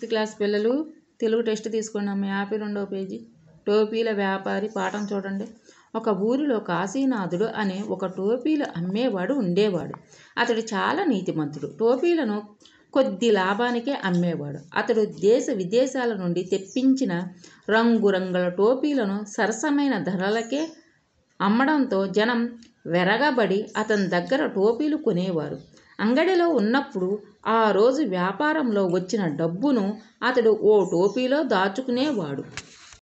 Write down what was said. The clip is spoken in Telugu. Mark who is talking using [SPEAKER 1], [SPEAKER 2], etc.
[SPEAKER 1] ఫిఫ్త్ క్లాస్ పిల్లలు తెలుగు టెస్ట్ తీసుకోండి అమ్మ యాభై రెండవ పేజీ టోపీల వ్యాపారి పాఠం చూడండి ఒక ఊరిలో కాశీనాథుడు అనే ఒక టోపీలు అమ్మేవాడు ఉండేవాడు అతడు చాలా నీతిమంతుడు టోపీలను కొద్ది లాభానికే అమ్మేవాడు అతడు దేశ విదేశాల నుండి తెప్పించిన రంగురంగుల టోపీలను సరసమైన ధరలకే అమ్మడంతో జనం వెరగబడి అతని దగ్గర టోపీలు కొనేవారు అంగడిలో ఉన్నప్పుడు ఆ రోజు వ్యాపారంలో వచ్చిన డబ్బును అతడు ఓ టోపీలో దాచుకునేవాడు